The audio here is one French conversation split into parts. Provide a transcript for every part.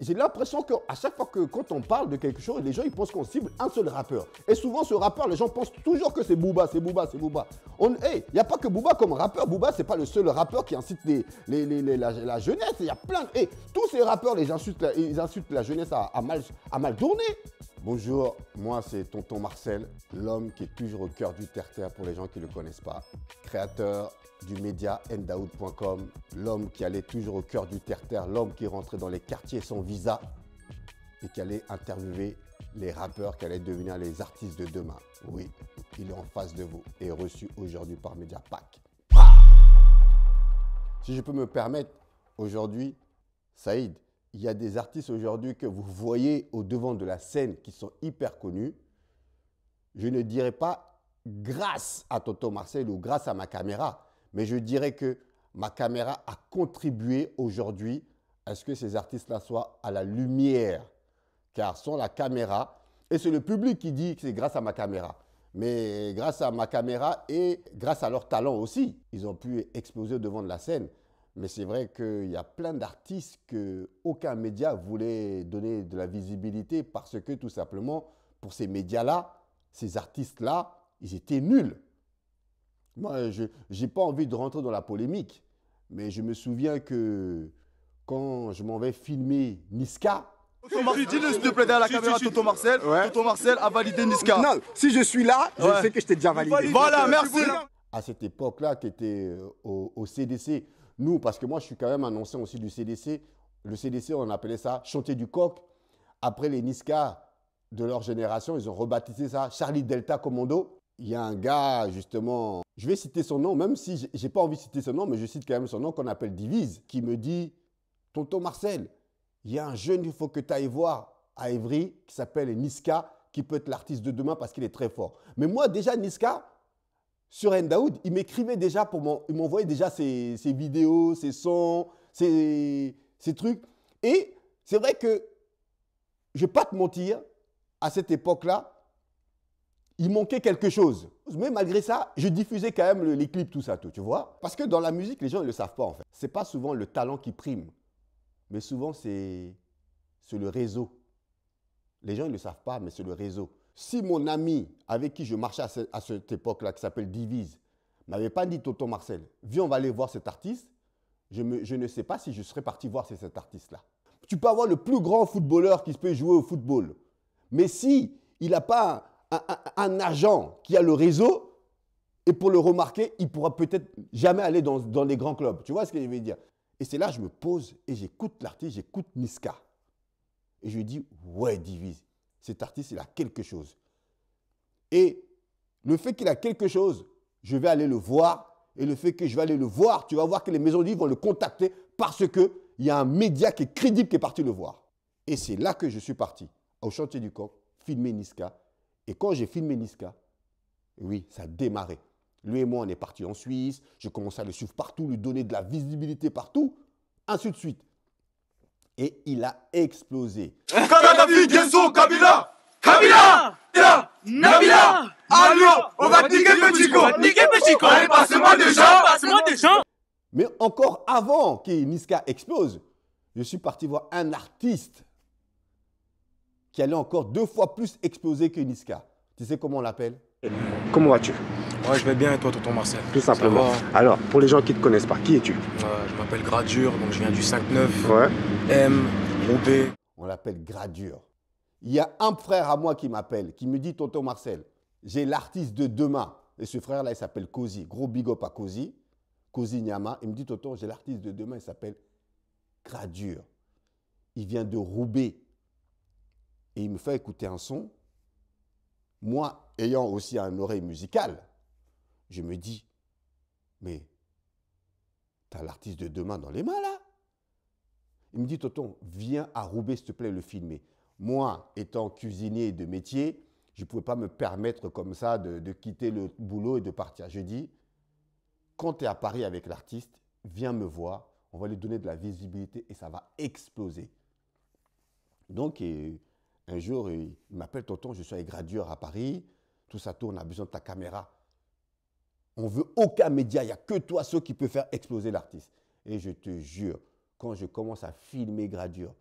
J'ai l'impression qu'à chaque fois que quand on parle de quelque chose, les gens ils pensent qu'on cible un seul rappeur. Et souvent ce rappeur, les gens pensent toujours que c'est Booba, c'est Booba, c'est Booba. On, il n'y a pas que Booba comme rappeur. Booba c'est pas le seul rappeur qui incite les, la, jeunesse. Il y a plein de, tous ces rappeurs, les insultent, ils insultent la jeunesse mal, à mal tourner. Bonjour, moi c'est Tonton Marcel, l'homme qui est toujours au cœur du terre-terre pour les gens qui ne le connaissent pas. Créateur du média Endout.com, l'homme qui allait toujours au cœur du terre-terre, l'homme qui rentrait dans les quartiers sans visa et qui allait interviewer les rappeurs qui allait devenir les artistes de demain. Oui, il est en face de vous et reçu aujourd'hui par Mediapack. Ah si je peux me permettre, aujourd'hui, Saïd, il y a des artistes aujourd'hui que vous voyez au devant de la scène qui sont hyper connus. Je ne dirais pas grâce à Toto Marcel ou grâce à ma caméra, mais je dirais que ma caméra a contribué aujourd'hui à ce que ces artistes-là soient à la lumière. Car sans la caméra, et c'est le public qui dit que c'est grâce à ma caméra, mais grâce à ma caméra et grâce à leur talent aussi, ils ont pu exploser au devant de la scène. Mais c'est vrai qu'il y a plein d'artistes que aucun média voulait donner de la visibilité parce que tout simplement, pour ces médias-là, ces artistes-là, ils étaient nuls. Moi, je n'ai pas envie de rentrer dans la polémique, mais je me souviens que quand je m'en vais filmer Niska, s'il te plaît derrière la caméra, Toto Marcel. Toto Marcel a validé Niska. Non, si je suis là, je sais que je t'ai déjà validé. Voilà, merci. À cette époque-là, tu étais euh, au CDC, nous, parce que moi, je suis quand même un ancien aussi du CDC. Le CDC, on appelait ça chanter du coq. Après les Niska de leur génération, ils ont rebaptisé ça Charlie Delta Commando. Il y a un gars, justement, je vais citer son nom, même si j'ai pas envie de citer son nom, mais je cite quand même son nom qu'on appelle Divise, qui me dit Tonton Marcel, il y a un jeune, il faut que tu ailles voir à Evry qui s'appelle Niska, qui peut être l'artiste de demain parce qu'il est très fort. Mais moi, déjà, Niska, sur Endaoud, il m'écrivait déjà pour mon, il m'envoyait déjà ses, vidéos, ses sons, ses, trucs. Et c'est vrai que, je ne vais pas te mentir, à cette époque-là, il manquait quelque chose. Mais malgré ça, je diffusais quand même les clips, tout ça, tout, tu vois. Parce que dans la musique, les gens ne le savent pas, en fait. n'est pas souvent le talent qui prime, mais souvent c'est le réseau. Les gens ne le savent pas, mais c'est le réseau. Si mon ami avec qui je marchais à, cette époque-là, qui s'appelle Divise, m'avait pas dit Toto Marcel, viens, on va aller voir cet artiste, je, ne sais pas si je serais parti voir cet artiste-là. Tu peux avoir le plus grand footballeur qui se peut jouer au football, mais si il n'a pas un, agent qui a le réseau, et pour le remarquer, il pourra peut-être jamais aller dans, les grands clubs. Tu vois ce que je veux dire Et c'est là que je me pose et j'écoute l'artiste, j'écoute Niska. Et je dis, ouais, divise cet artiste, il a quelque chose. Et le fait qu'il a quelque chose, je vais aller le voir. Et le fait que je vais aller le voir, tu vas voir que les maisons de vont le contacter parce qu'il y a un média qui est crédible qui est parti le voir. Et c'est là que je suis parti, au chantier du camp, filmer Niska. Et quand j'ai filmé Niska, oui, ça a démarré. Lui et moi, on est parti en Suisse. Je commençais à le suivre partout, lui donner de la visibilité partout, ainsi de suite et il a explosé. Kabila Kabila Nabila Allo On va niquer Petit On niquer niquer Petit Allez, passe-moi des gens Passe-moi des gens Mais encore avant que Niska explose, je suis parti voir un artiste qui allait encore deux fois plus exploser que Niska. Tu sais comment on l'appelle Comment vas-tu Ouais, je vais bien et toi, tonton Marcel Tout simplement. Alors, pour les gens qui ne te connaissent pas, qui es-tu euh, Je m'appelle Gradure, donc je viens du 5-9. Ouais. M, Roubaix. On l'appelle Gradure. Il y a un frère à moi qui m'appelle, qui me dit Tonton Marcel, j'ai l'artiste de demain. Et ce frère-là, il s'appelle Cozy. Gros big up à Cozy. Cozy Nyama. Il me dit Tonton, j'ai l'artiste de demain, il s'appelle Gradure. Il vient de Roubaix. Et il me fait écouter un son. Moi, ayant aussi un oreille musicale, je me dis, mais t'as l'artiste de demain dans les mains là. Il me dit, Tonton, viens à Roubaix, s'il te plaît, le filmer. Moi, étant cuisinier de métier, je ne pouvais pas me permettre comme ça de, quitter le boulot et de partir. Je dis, quand tu es à Paris avec l'artiste, viens me voir, on va lui donner de la visibilité et ça va exploser. Donc, un jour, il m'appelle Tonton, je suis avec à Paris, tout ça tourne, on a besoin de ta caméra. On veut aucun média, il n'y a que toi, ceux qui peut faire exploser l'artiste. Et je te jure, quand je commence à filmer Gradure,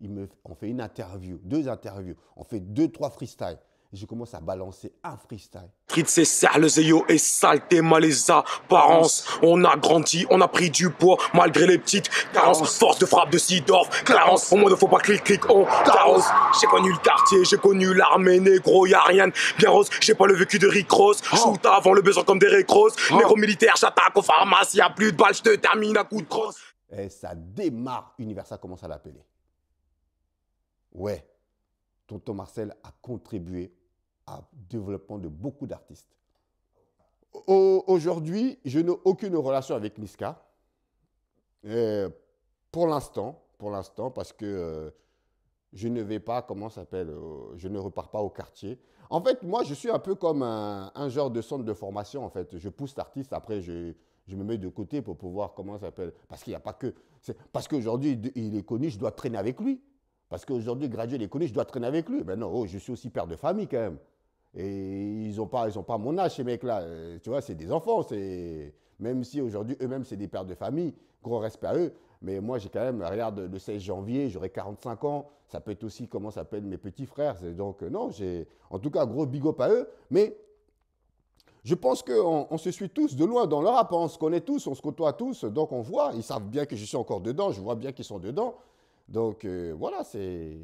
il me, on fait une interview, deux interviews, on fait deux, trois freestyles je commence à balancer un freestyle. Trit c'est sale, yo et saleté, les apparences. On a grandi, on a pris du poids, malgré les petites carences. Force de frappe de Sidorf, Clarence, Au moins ne faut pas clic clic, on J'ai connu le quartier, j'ai connu l'armée, négro, y'a rien, bien J'ai pas le vécu de Rick Ross, ah. shoot avant le besoin comme des récros. Ah. Négro militaire, j'attaque aux pharmacies, y'a plus de balles, je termine à coup de crosse. Et eh, ça démarre, Universal commence à l'appeler. Ouais, Tonton Marcel a contribué développement de beaucoup d'artistes. Aujourd'hui, je n'ai aucune relation avec Niska. pour l'instant, pour l'instant, parce que euh, je ne vais pas, comment s'appelle, euh, je ne repars pas au quartier. En fait, moi, je suis un peu comme un, genre de centre de formation, en fait. Je pousse l'artiste, après, je, je, me mets de côté pour pouvoir, comment s'appelle, parce qu'il n'y a pas que... Parce qu'aujourd'hui, il est connu, je dois traîner avec lui. Parce qu'aujourd'hui, gradué, il est connu, je dois traîner avec lui. Mais ben non, oh, je suis aussi père de famille, quand même. Et ils n'ont pas, ils ont pas mon âge, ces mecs-là. Euh, tu vois, c'est des enfants. C'est... Même si aujourd'hui, eux-mêmes, c'est des pères de famille. Gros respect à eux. Mais moi, j'ai quand même, regarde, le 16 janvier, j'aurai 45 ans. Ça peut être aussi, comment ça être, mes petits frères. donc, euh, non, j'ai. En tout cas, gros big up à eux. Mais je pense qu'on se suit tous de loin dans leur rap. On se connaît tous, on se côtoie tous. Donc, on voit. Ils savent bien que je suis encore dedans. Je vois bien qu'ils sont dedans. Donc, euh, voilà, c'est.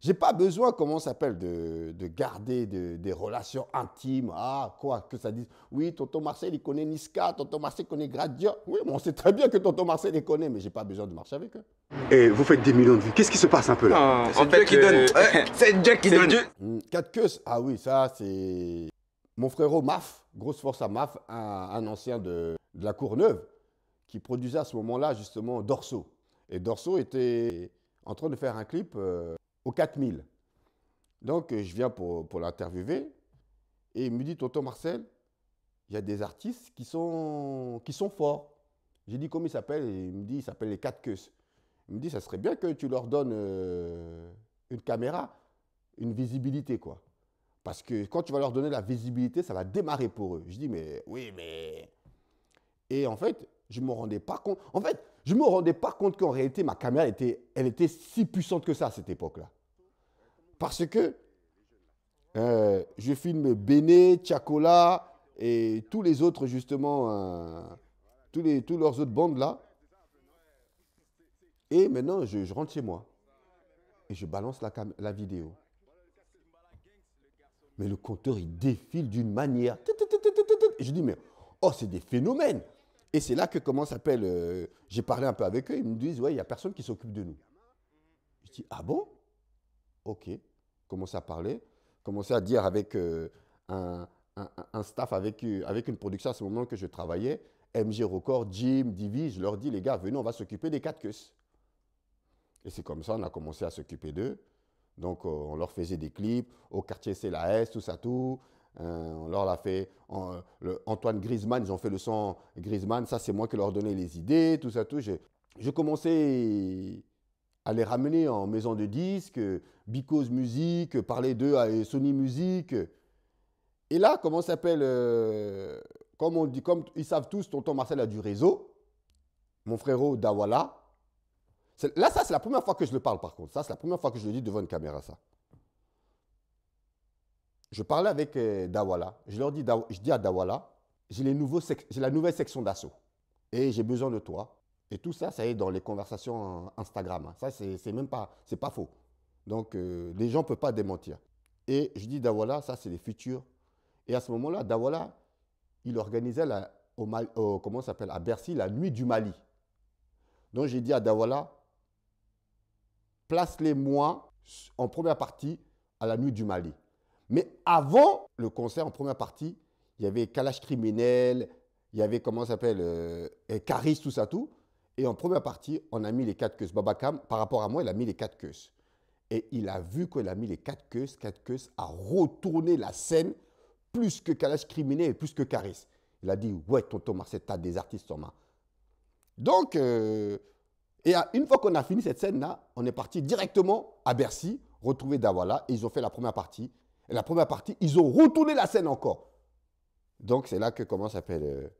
J'ai pas besoin, comment s'appelle, de, de, garder des relations intimes. Ah, quoi, que ça dise. Oui, Tonton Marcel, il connaît Niska, Tonton Marcel connaît Gradia. Oui, on sait très bien que Tonton Marcel les connaît, mais j'ai pas besoin de marcher avec eux. Et vous faites des millions de vues. Qu'est-ce qui se passe un peu là C'est Jack qui donne. Euh, c'est Dieu qui hmm, donne. Quatre queues. Ah oui, ça, c'est. Mon frérot Maf, grosse force à Maf, un, ancien de, de la Courneuve, qui produisait à ce moment-là, justement, Dorso. Et Dorso était en train de faire un clip euh, aux 4000. Donc, euh, je viens pour, l'interviewer et il me dit Tonton Marcel, il y a des artistes qui sont, qui sont forts. J'ai dit comment ils s'appellent et il me dit ils s'appellent les 4 queues. Il me dit Ça serait bien que tu leur donnes euh, une caméra, une visibilité, quoi. Parce que quand tu vas leur donner la visibilité, ça va démarrer pour eux. Je dis Mais oui, mais. Et en fait, je ne me rendais pas compte. En fait, je ne me rendais pas compte qu'en réalité, ma caméra, était, elle était si puissante que ça à cette époque-là. Parce que euh, je filme Béné, Tchakola et tous les autres, justement, euh, tous, leurs autres bandes là. Et maintenant, je, rentre chez moi et je balance la, la vidéo. Mais le compteur, il défile d'une manière. Je dis, mais oh, c'est des phénomènes. Et c'est là que, comment s'appelle, euh, j'ai parlé un peu avec eux, ils me disent, ouais, il n'y a personne qui s'occupe de nous. Je dis, ah bon Ok. Commencez à parler, commencez à dire avec euh, un, staff, euh, avec, une production à ce moment que je travaillais, MG Record, Jim, Divi, je leur dis, les gars, venez, on va s'occuper des quatre queues. Et c'est comme ça, on a commencé à s'occuper d'eux. Donc, on leur faisait des clips au quartier CLAS, tout ça, tout. Euh, on leur l'a fait en, euh, Antoine Griezmann, ils ont fait le son Griezmann, ça c'est moi qui leur donnais les idées, tout ça, tout. Je, commençais à les ramener en maison de disques, Bicos Musique, parler d'eux à Sony Music. Et là, comment s'appelle euh, Comme on dit, comme ils savent tous, tonton Marcel a du réseau. Mon frérot Dawala. Là, ça, c'est la première fois que je le parle, par contre. Ça, c'est la première fois que je le dis devant une caméra, ça je parlais avec euh, Dawala. Je leur dis, je dis à Dawala, j'ai la nouvelle section d'assaut et j'ai besoin de toi. Et tout ça, ça est dans les conversations Instagram. Hein. Ça, c'est même pas, c'est pas faux. Donc, euh, les gens ne peuvent pas démentir. Et je dis Dawala, ça, c'est les futurs. Et à ce moment-là, Dawala, il organisait la, comment s'appelle, à Bercy la nuit du Mali. Donc, j'ai dit à Dawala, place-les moi en première partie à la nuit du Mali. Mais avant le concert, en première partie, il y avait Kalash Criminel, il y avait, comment s'appelle, euh, Caris, tout ça, tout. Et en première partie, on a mis les quatre queues. Babakam, par rapport à moi, il a mis les quatre queues. Et il a vu qu'il a mis les quatre queues. Quatre queues a retourné la scène plus que Kalash Criminel et plus que Caris. Il a dit Ouais, tonton Marcel, t'as des artistes en main. Donc, euh, et une fois qu'on a fini cette scène-là, on est parti directement à Bercy, retrouver Dawala. Et ils ont fait la première partie. Et la première partie, ils ont retourné la scène encore. Donc c'est là que comment s'appelle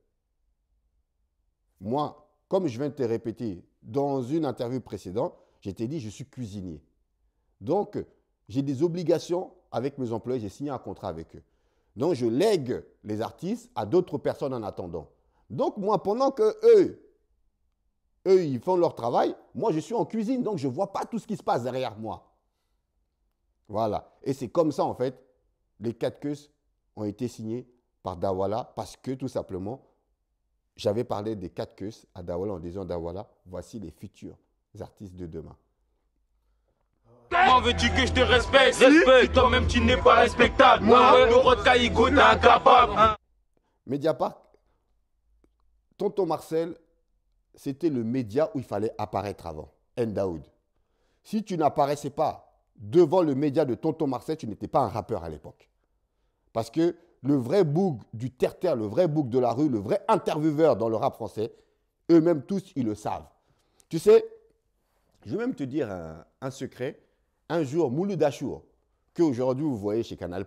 Moi, comme je viens de te répéter dans une interview précédente, j'ai dit je suis cuisinier. Donc j'ai des obligations avec mes employés, j'ai signé un contrat avec eux. Donc je lègue les artistes à d'autres personnes en attendant. Donc moi, pendant que eux, eux, ils font leur travail, moi je suis en cuisine, donc je ne vois pas tout ce qui se passe derrière moi. Voilà. Et c'est comme ça, en fait, les quatre queues ont été signés par Dawala parce que, tout simplement, j'avais parlé des quatre queues à Dawala en disant Dawala, voici les futurs artistes de demain. Comment veux-tu que je te respecte Respecte, toi-même tu n'es pas respectable. Moi, le incapable. Ah. Park Tonton Marcel, c'était le média où il fallait apparaître avant. Endaoud Si tu n'apparaissais pas devant le média de Tonton Marseille, tu n'étais pas un rappeur à l'époque. Parce que le vrai boug du terre-terre, le vrai boug de la rue, le vrai intervieweur dans le rap français, eux-mêmes tous, ils le savent. Tu sais, je vais même te dire un, secret. Un jour, Mouloud Achour, que aujourd'hui vous voyez chez Canal+,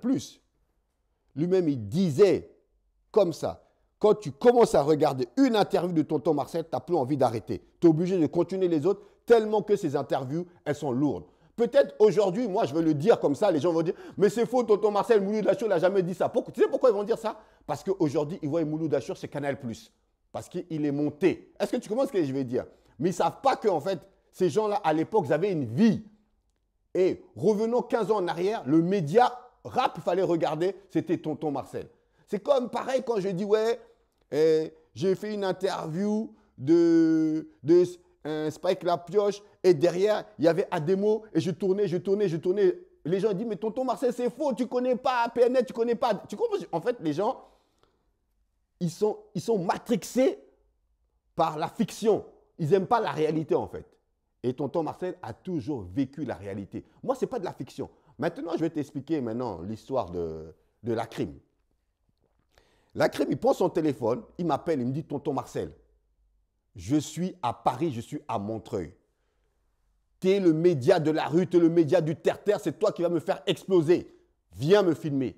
lui-même, il disait comme ça, quand tu commences à regarder une interview de Tonton Marcel, tu n'as plus envie d'arrêter. Tu es obligé de continuer les autres tellement que ces interviews, elles sont lourdes. Peut-être aujourd'hui, moi je veux le dire comme ça, les gens vont dire, mais c'est faux, tonton Marcel Mouloud n'a jamais dit ça. Pourquoi, tu sais pourquoi ils vont dire ça Parce qu'aujourd'hui, ils voient Mouloud Dachour chez Canal ⁇ parce qu'il est monté. Est-ce que tu comprends ce que je vais dire Mais ils ne savent pas qu'en fait, ces gens-là, à l'époque, ils avaient une vie. Et revenons 15 ans en arrière, le média rap, il fallait regarder, c'était Tonton Marcel. C'est comme pareil quand je dis, ouais, eh, j'ai fait une interview de, de spike la pioche et derrière, il y avait Ademo et je tournais, je tournais, je tournais. Les gens disent, mais tonton Marcel, c'est faux, tu connais pas PNL, tu connais pas. Tu comprends En fait, les gens, ils sont, ils sont matrixés par la fiction. Ils n'aiment pas la réalité, en fait. Et tonton Marcel a toujours vécu la réalité. Moi, ce n'est pas de la fiction. Maintenant, je vais t'expliquer maintenant l'histoire de, de la crime. La crime, il prend son téléphone, il m'appelle, il me dit, tonton Marcel, je suis à Paris, je suis à Montreuil. T'es le média de la rue, t'es le média du terre-terre, c'est toi qui vas me faire exploser. Viens me filmer.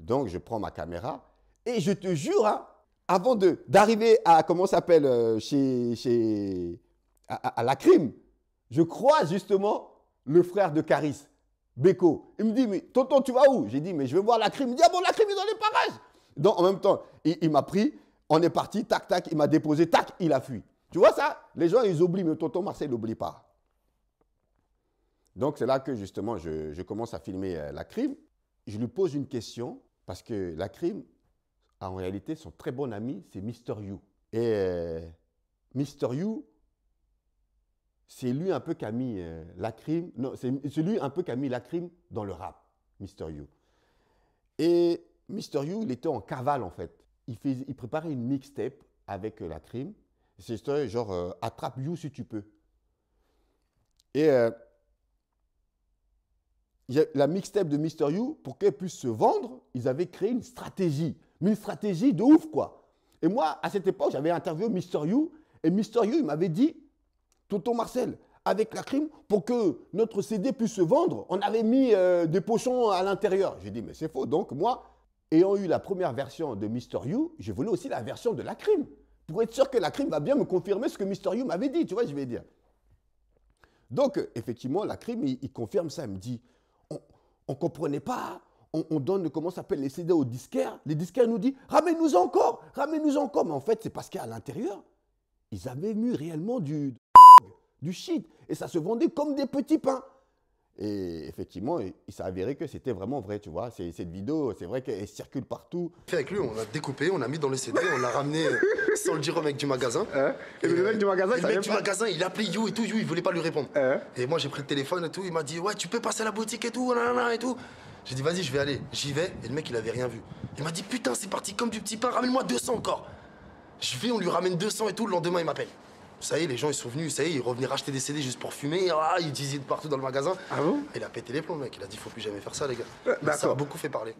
Donc je prends ma caméra et je te jure, hein, avant d'arriver à, comment s'appelle, euh, chez, chez à, la crime, je crois justement le frère de Caris, Beko. Il me dit, mais tonton, tu vas où J'ai dit, mais je vais voir la crime. Il me dit, ah bon, la crime est dans les parages. Donc en même temps, il m'a pris, on est parti, tac, tac, il m'a déposé, tac, il a fui. Tu vois ça Les gens, ils oublient, mais Tonton Marcel n'oublie pas. Donc c'est là que justement, je, commence à filmer euh, la crime. Je lui pose une question, parce que la crime, en réalité, son très bon ami, c'est Mister You. Et Mr. Euh, mister You, c'est lui un peu qui a mis euh, la crime, non, c'est lui un peu qui a mis la crime dans le rap, Mister You. Et Mister You, il était en cavale en fait il, préparait une mixtape avec euh, la crime. C'est genre euh, attrape You si tu peux. Et euh, la mixtape de Mister You, pour qu'elle puisse se vendre, ils avaient créé une stratégie. Mais une stratégie de ouf, quoi. Et moi, à cette époque, j'avais interviewé Mister You. Et Mister You, il m'avait dit Tonton Marcel, avec la crime, pour que notre CD puisse se vendre, on avait mis des pochons à l'intérieur. J'ai dit Mais c'est faux. Donc, moi, ayant eu la première version de Mister You, je voulais aussi la version de la crime. Pour être sûr que la crime va bien me confirmer ce que Mister You m'avait dit, tu vois, je vais dire. Donc, effectivement, la crime, il, confirme ça. Il me dit, on ne comprenait pas. On, donne, comment s'appelle, les CD au disquaires. Les disquaires nous disent, ramène-nous encore, ramène-nous encore. Mais en fait, c'est parce qu'à l'intérieur, ils avaient mis réellement du, du shit. Et ça se vendait comme des petits pains. Et effectivement, il s'est avéré que c'était vraiment vrai, tu vois. Cette vidéo, c'est vrai qu'elle circule partout. avec lui, on l'a découpé, on l'a mis dans le CD, on l'a ramené euh, sans le dire au mec du magasin. Hein et, le mec du magasin, euh, il appelait You et tout, You, il voulait pas lui répondre. Hein et moi, j'ai pris le téléphone et tout, il m'a dit ouais, tu peux passer à la boutique et tout, là et tout. J'ai dit vas-y, je vais aller, j'y vais. Et le mec, il avait rien vu. Il m'a dit putain, c'est parti comme du petit pain, ramène-moi 200 encore. Je vais, on lui ramène 200 et tout. Le lendemain, il m'appelle. Ça y est, les gens ils sont venus, ça y est, ils revenaient racheter des CD juste pour fumer, ah, ils disaient partout dans le magasin. Ah bon ah, Il a pété les plombs, mec, il a dit faut plus jamais faire ça, les gars. Bah, ça a beaucoup fait parler.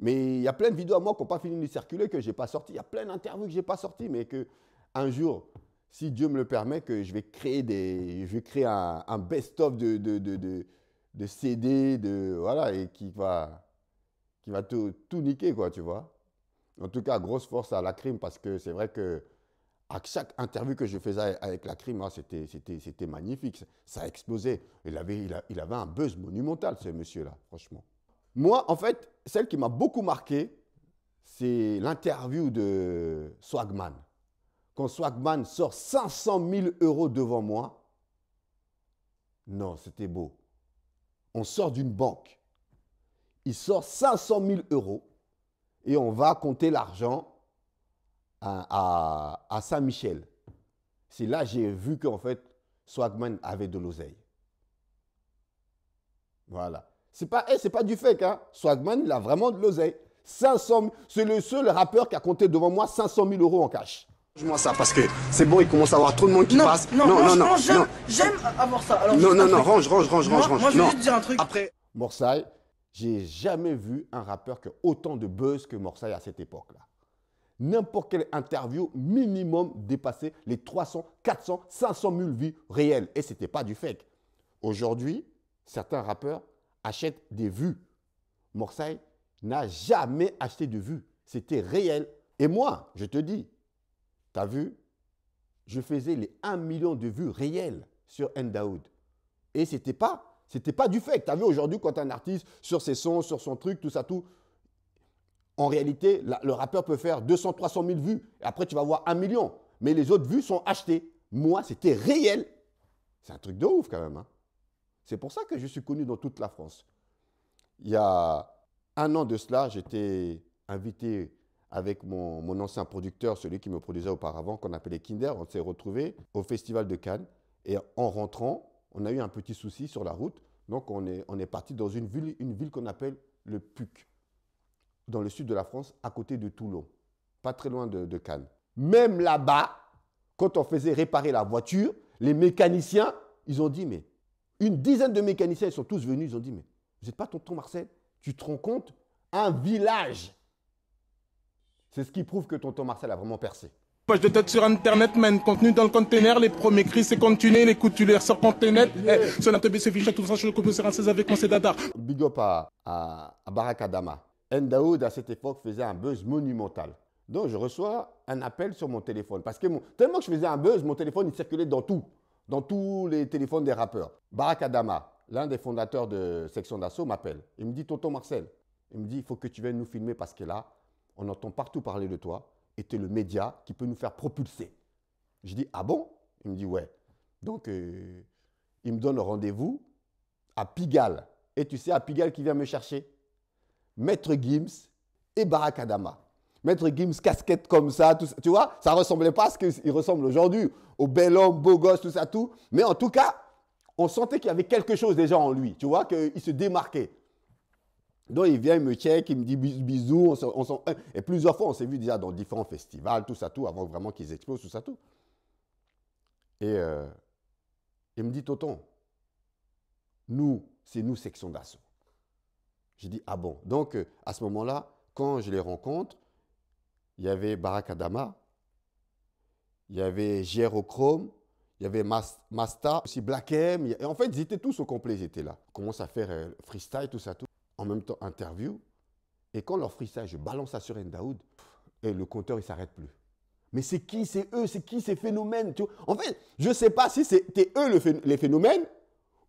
Mais il y a plein de vidéos à moi qui n'ont pas fini de circuler, que j'ai pas sorti. Il y a plein d'interviews que j'ai pas sorti, mais que un jour, si Dieu me le permet, que je vais créer des, je vais créer un, best-of de de, de, de, CD, de voilà, et qui va, qui va tout, tout niquer quoi, tu vois. En tout cas, grosse force à la crime parce que c'est vrai que à chaque interview que je faisais avec la crime, hein, c'était magnifique, ça explosait. Il avait, il, il avait un buzz monumental, ce monsieur-là, franchement. Moi, en fait, celle qui m'a beaucoup marqué, c'est l'interview de Swagman. Quand Swagman sort 500 000 euros devant moi, non, c'était beau. On sort d'une banque, il sort 500 000 euros et on va compter l'argent à, Saint-Michel. C'est là que j'ai vu qu'en fait, Swagman avait de l'oseille. Voilà. C'est n'est pas, eh, c'est pas du fake. Hein. Swagman, il a vraiment de l'oseille. C'est le seul rappeur qui a compté devant moi 500 000 euros en cash. Moi ça parce que c'est bon, il commence à avoir trop de monde qui passe. Non, non, non, J'aime avoir ça. non, non, non, range, range, range, range, Moi, je vais te dire un truc. Après, Morsay, j'ai jamais vu un rappeur qui a autant de buzz que Morsay à cette époque-là n'importe quelle interview, minimum dépassait les 300, 400, 500 000 vues réelles. Et ce n'était pas du fake. Aujourd'hui, certains rappeurs achètent des vues. Morsay n'a jamais acheté de vues. C'était réel. Et moi, je te dis, tu as vu, je faisais les 1 million de vues réelles sur Endaoud. Et ce n'était pas, pas du fake. Tu as vu aujourd'hui quand un artiste, sur ses sons, sur son truc, tout ça, tout, en réalité, le rappeur peut faire 200, 300 000 vues. Et après, tu vas voir un million. Mais les autres vues sont achetées. Moi, c'était réel. C'est un truc de ouf quand même. Hein. C'est pour ça que je suis connu dans toute la France. Il y a un an de cela, j'étais invité avec mon, mon, ancien producteur, celui qui me produisait auparavant, qu'on appelait Kinder. On s'est retrouvés au Festival de Cannes. Et en rentrant, on a eu un petit souci sur la route. Donc, on est, on est parti dans une ville, une ville qu'on appelle le PUC dans le sud de la France, à côté de Toulon, pas très loin de, Cannes. Même là-bas, quand on faisait réparer la voiture, les mécaniciens, ils ont dit, mais une dizaine de mécaniciens, ils sont tous venus, ils ont dit, mais vous n'êtes pas tonton Marcel Tu te rends compte Un village C'est ce qui prouve que tonton Marcel a vraiment percé. Poche de tête sur internet, man, contenu dans le container, les premiers cris c'est continué, les les sur container, eh, son atelier se fiche, tout ça, je le coupe sur un avec d'Adar. Big up à, à, Adama. Daoud, à cette époque, faisait un buzz monumental. Donc, je reçois un appel sur mon téléphone. Parce que tellement que je faisais un buzz, mon téléphone, il circulait dans tout. Dans tous les téléphones des rappeurs. Barack Adama, l'un des fondateurs de Section d'Assaut, m'appelle. Il me dit, Tonton Marcel, il me dit, il faut que tu viennes nous filmer parce que là, on entend partout parler de toi et tu es le média qui peut nous faire propulser. Je dis, ah bon Il me dit, ouais. Donc, euh, il me donne rendez-vous à Pigalle. Et tu sais, à Pigalle qui vient me chercher Maître Gims et Barack Adama. Maître Gims, casquette comme ça, tu vois, ça ressemblait pas à ce qu'il ressemble aujourd'hui, au bel homme, beau gosse, tout ça, tout. Mais en tout cas, on sentait qu'il y avait quelque chose déjà en lui, tu vois, qu'il se démarquait. Donc il vient, il me check, il me dit bisous, euh, et plusieurs fois on s'est vu déjà dans différents festivals, tout ça, tout, avant vraiment qu'ils explosent, tout ça, tout. Et euh, il me dit, Toton, nous, c'est nous, section d'assaut. J'ai dit, ah bon. Donc, euh, à ce moment-là, quand je les rencontre, il y avait Barack Adama, il y avait Chrome, il y avait Masta, aussi Black M. Et en fait, ils étaient tous au complet, ils étaient là. On commence à faire euh, freestyle, tout ça, tout. En même temps, interview. Et quand leur freestyle, je balance ça sur Ndaoud, et le compteur, il s'arrête plus. Mais c'est qui, c'est eux, c'est qui ces phénomènes En fait, je ne sais pas si c'était eux le les phénomènes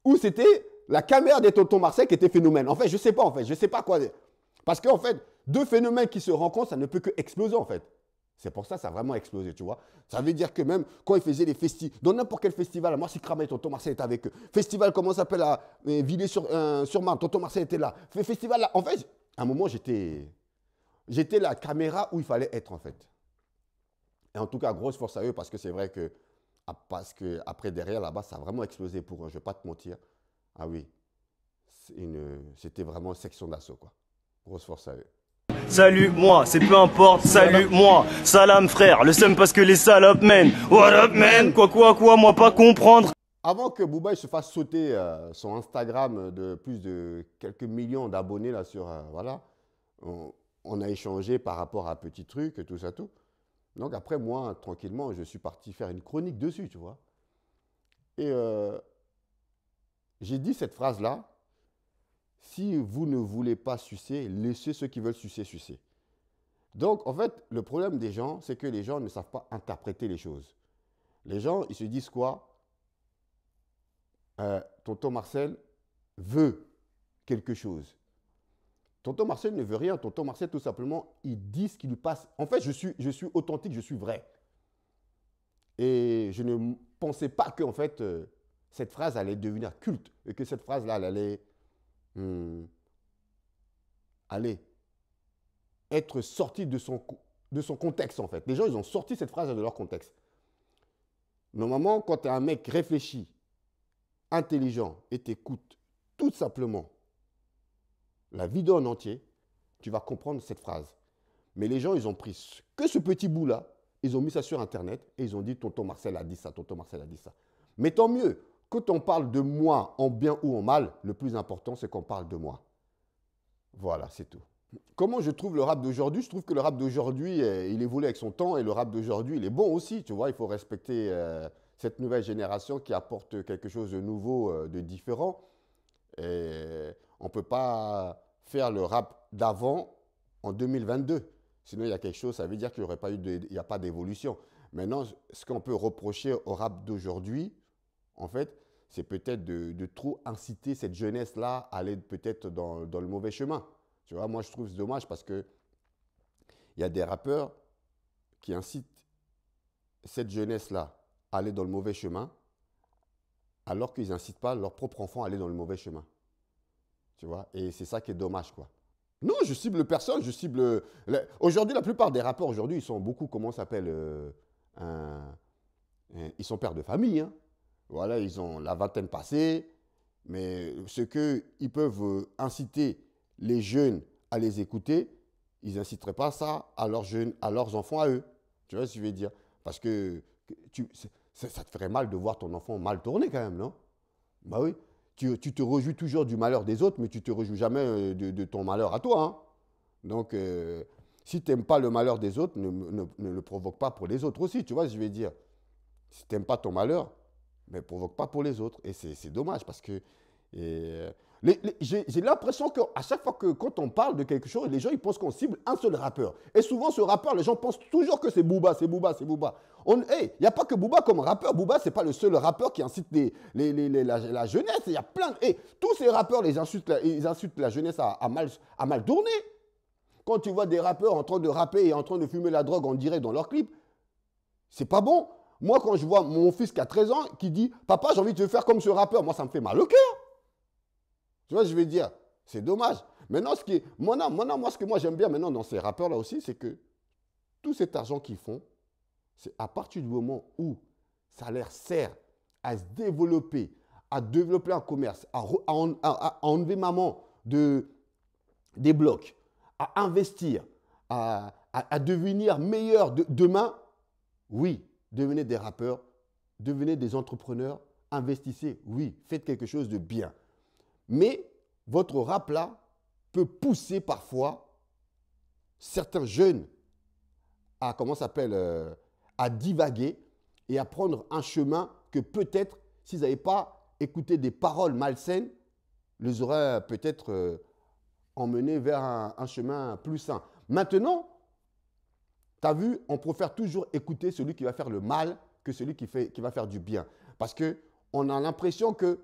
ou c'était la caméra des Tonton Marseille qui était phénomène. En fait, je ne sais pas, en fait, je sais pas quoi. Parce qu'en fait, deux phénomènes qui se rencontrent, ça ne peut que exploser, en fait. C'est pour ça que ça a vraiment explosé, tu vois. Ça veut dire que même quand ils faisaient les festivals, dans n'importe quel festival, moi, si et Tonton Marseille était avec eux. Festival, comment ça s'appelle, à euh, Villers sur, euh, sur Marne, Tonton Marseille était là. Festival, là. En fait, à un moment, j'étais. J'étais la caméra où il fallait être, en fait. Et en tout cas, grosse force à eux, parce que c'est vrai que. Parce que après, derrière, là-bas, ça a vraiment explosé pour eux, je ne vais pas te mentir. Ah oui, c'était vraiment section d'assaut, quoi. Grosse force à eux. Salut moi, c'est peu importe, salut moi, salam frère, le seum parce que les salopes men, what up man, quoi quoi quoi, moi pas comprendre. Avant que Booba se fasse sauter euh, son Instagram de plus de quelques millions d'abonnés là sur, euh, voilà, on, on, a échangé par rapport à petits trucs, tout ça tout. Donc après moi, tranquillement, je suis parti faire une chronique dessus, tu vois. Et euh, j'ai dit cette phrase-là, si vous ne voulez pas sucer, laissez ceux qui veulent sucer sucer. Donc, en fait, le problème des gens, c'est que les gens ne savent pas interpréter les choses. Les gens, ils se disent quoi euh, Tonton Marcel veut quelque chose. Tonton Marcel ne veut rien. Tonton Marcel, tout simplement, il dit ce qui lui passe. En fait, je suis, je suis authentique, je suis vrai. Et je ne pensais pas que, fait, euh, cette phrase allait devenir culte et que cette phrase-là euh, allait, être sortie de son, de son contexte, en fait. Les gens, ils ont sorti cette phrase de leur contexte. Normalement, quand tu as un mec réfléchi, intelligent et t'écoute tout simplement la vidéo en entier, tu vas comprendre cette phrase. Mais les gens, ils ont pris que ce petit bout-là, ils ont mis ça sur Internet et ils ont dit Tonton Marcel a dit ça, Tonton Marcel a dit ça. Mais tant mieux, quand on parle de moi en bien ou en mal, le plus important, c'est qu'on parle de moi. Voilà, c'est tout. Comment je trouve le rap d'aujourd'hui Je trouve que le rap d'aujourd'hui, euh, il évolue avec son temps et le rap d'aujourd'hui, il est bon aussi, tu vois. Il faut respecter euh, cette nouvelle génération qui apporte quelque chose de nouveau, euh, de différent. Et on ne peut pas faire le rap d'avant en 2022. Sinon, il y a quelque chose, ça veut dire qu'il n'y a pas d'évolution. Maintenant, ce qu'on peut reprocher au rap d'aujourd'hui, en fait, c'est peut-être de, trop inciter cette jeunesse-là à aller peut-être dans, le mauvais chemin. Tu vois, moi, je trouve c'est dommage parce que il y a des rappeurs qui incitent cette jeunesse-là à aller dans le mauvais chemin, alors qu'ils n'incitent pas leur propre enfant à aller dans le mauvais chemin. Tu vois Et c'est ça qui est dommage, quoi. Non, je cible personne, je cible... Aujourd'hui, la plupart des rappeurs, aujourd'hui, ils sont beaucoup, comment s'appelle euh, Ils sont pères de famille, hein voilà, ils ont la vingtaine passée, mais ce qu'ils peuvent euh, inciter les jeunes à les écouter, ils n'inciteraient pas ça à leurs jeunes, à leurs enfants, à eux. Tu vois ce que je veux dire Parce que tu, ça, te ferait mal de voir ton enfant mal tourné quand même, non Bah oui. Tu, te rejoues toujours du malheur des autres, mais tu te rejoues jamais euh, de, ton malheur à toi. Hein. Donc, euh, si tu n'aimes pas le malheur des autres, ne, ne, le provoque pas pour les autres aussi, tu vois ce que je veux dire Si tu n'aimes pas ton malheur, mais provoque pas pour les autres. Et c'est dommage parce que euh, j'ai l'impression qu'à chaque fois que quand on parle de quelque chose, les gens ils pensent qu'on cible un seul rappeur. Et souvent ce rappeur, les gens pensent toujours que c'est Booba, c'est Booba, c'est Booba. Il n'y a pas que Booba comme rappeur. Booba, c'est pas le seul rappeur qui incite les, les, les, la, jeunesse. Il y a plein de... tous ces rappeurs, les insultent, ils insultent la jeunesse à, mal, à mal tourner. Quand tu vois des rappeurs en train de rapper et en train de fumer la drogue, on dirait dans leurs clips, c'est pas bon. Moi, quand je vois mon fils qui a 13 ans qui dit Papa, j'ai envie de faire comme ce rappeur, moi, ça me fait mal au cœur. Tu vois, je vais dire C'est dommage. Maintenant, ce qui est, moi, ce que moi j'aime bien maintenant dans ces rappeurs-là aussi, c'est que tout cet argent qu'ils font, c'est à partir du moment où ça leur sert à se développer, à développer un commerce, à, enlever maman de, des blocs, à investir, à, devenir meilleur demain, oui, devenez des rappeurs, devenez des entrepreneurs, investissez, oui, faites quelque chose de bien. Mais votre rap là peut pousser parfois certains jeunes à, comment s'appelle, euh, à divaguer et à prendre un chemin que peut-être, s'ils n'avaient pas écouté des paroles malsaines, les auraient peut-être euh, emmenés vers un chemin plus sain. Maintenant, T'as vu, on préfère toujours écouter celui qui va faire le mal que celui qui, fait, qui va faire du bien. Parce que on a l'impression que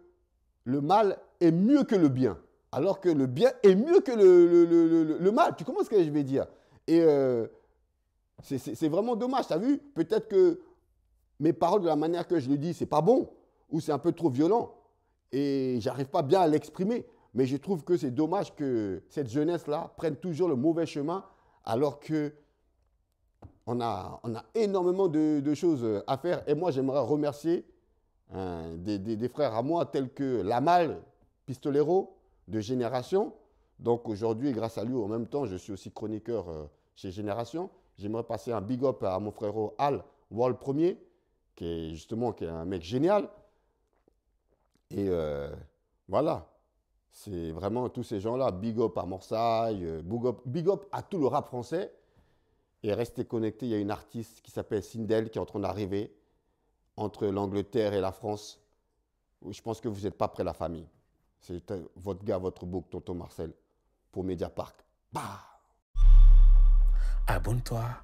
le mal est mieux que le bien. Alors que le bien est mieux que le, mal. Tu comprends ce que je vais dire Et euh, c'est vraiment dommage. t'as vu Peut-être que mes paroles, de la manière que je le dis, c'est pas bon. Ou c'est un peu trop violent. Et j'arrive pas bien à l'exprimer. Mais je trouve que c'est dommage que cette jeunesse-là prenne toujours le mauvais chemin alors que on a, on a énormément de, choses à faire. Et moi, j'aimerais remercier hein, des, frères à moi, tels que Lamal, pistolero de Génération. Donc aujourd'hui, grâce à lui, en même temps, je suis aussi chroniqueur euh, chez Génération. J'aimerais passer un big up à mon frère Al Wall Premier, qui est justement qui est un mec génial. Et euh, voilà, c'est vraiment tous ces gens-là. Big up à Morsaille, euh, big up à tout le rap français et restez connectés. Il y a une artiste qui s'appelle Sindel qui est en train d'arriver entre l'Angleterre et la France. Je pense que vous n'êtes pas près la famille. C'est euh, votre gars, votre bouc, tonton Marcel, pour Mediapark. Bah Abonne-toi